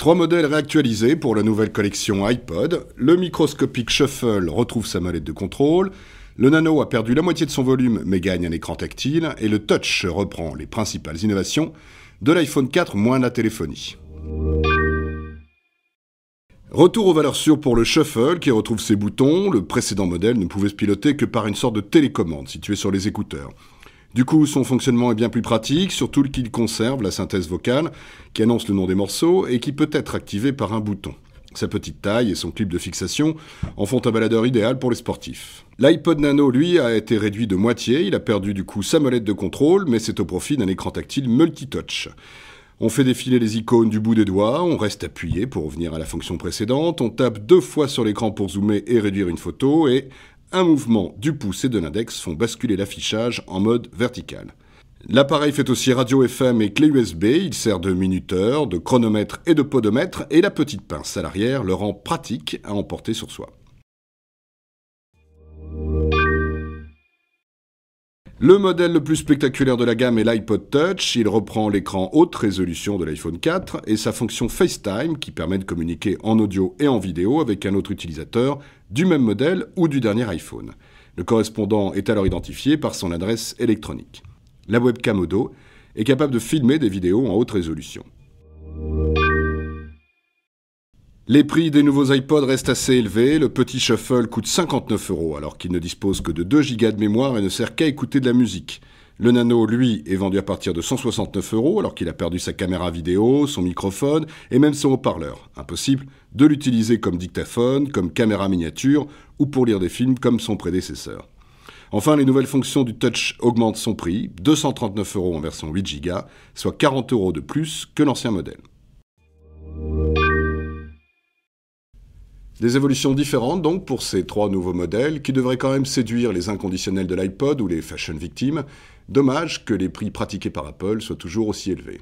Trois modèles réactualisés pour la nouvelle collection iPod. Le microscopique Shuffle retrouve sa mallette de contrôle. Le Nano a perdu la moitié de son volume mais gagne un écran tactile. Et le Touch reprend les principales innovations de l'iPhone 4 moins la téléphonie. Retour aux valeurs sûres pour le Shuffle qui retrouve ses boutons. Le précédent modèle ne pouvait se piloter que par une sorte de télécommande située sur les écouteurs. Du coup, son fonctionnement est bien plus pratique, surtout qu'il conserve la synthèse vocale, qui annonce le nom des morceaux et qui peut être activée par un bouton. Sa petite taille et son clip de fixation en font un baladeur idéal pour les sportifs. L'iPod Nano, lui, a été réduit de moitié, il a perdu du coup sa molette de contrôle, mais c'est au profit d'un écran tactile multitouch. On fait défiler les icônes du bout des doigts, on reste appuyé pour revenir à la fonction précédente, on tape deux fois sur l'écran pour zoomer et réduire une photo, et un mouvement du pouce et de l'index font basculer l'affichage en mode vertical. L'appareil fait aussi radio FM et clé USB, il sert de minuteur, de chronomètre et de podomètre, et la petite pince à l'arrière le rend pratique à emporter sur soi. Le modèle le plus spectaculaire de la gamme est l'iPod Touch. Il reprend l'écran haute résolution de l'iPhone 4 et sa fonction FaceTime qui permet de communiquer en audio et en vidéo avec un autre utilisateur du même modèle ou du dernier iPhone. Le correspondant est alors identifié par son adresse électronique. La webcam Odo est capable de filmer des vidéos en haute résolution. Les prix des nouveaux iPods restent assez élevés. Le petit Shuffle coûte 59 euros alors qu'il ne dispose que de 2 Go de mémoire et ne sert qu'à écouter de la musique. Le Nano, lui, est vendu à partir de 169 euros alors qu'il a perdu sa caméra vidéo, son microphone et même son haut-parleur. Impossible de l'utiliser comme dictaphone, comme caméra miniature ou pour lire des films comme son prédécesseur. Enfin, les nouvelles fonctions du Touch augmentent son prix, 239 euros en version 8 Go, soit 40 euros de plus que l'ancien modèle. Des évolutions différentes donc pour ces trois nouveaux modèles qui devraient quand même séduire les inconditionnels de l'iPod ou les fashion victimes. Dommage que les prix pratiqués par Apple soient toujours aussi élevés.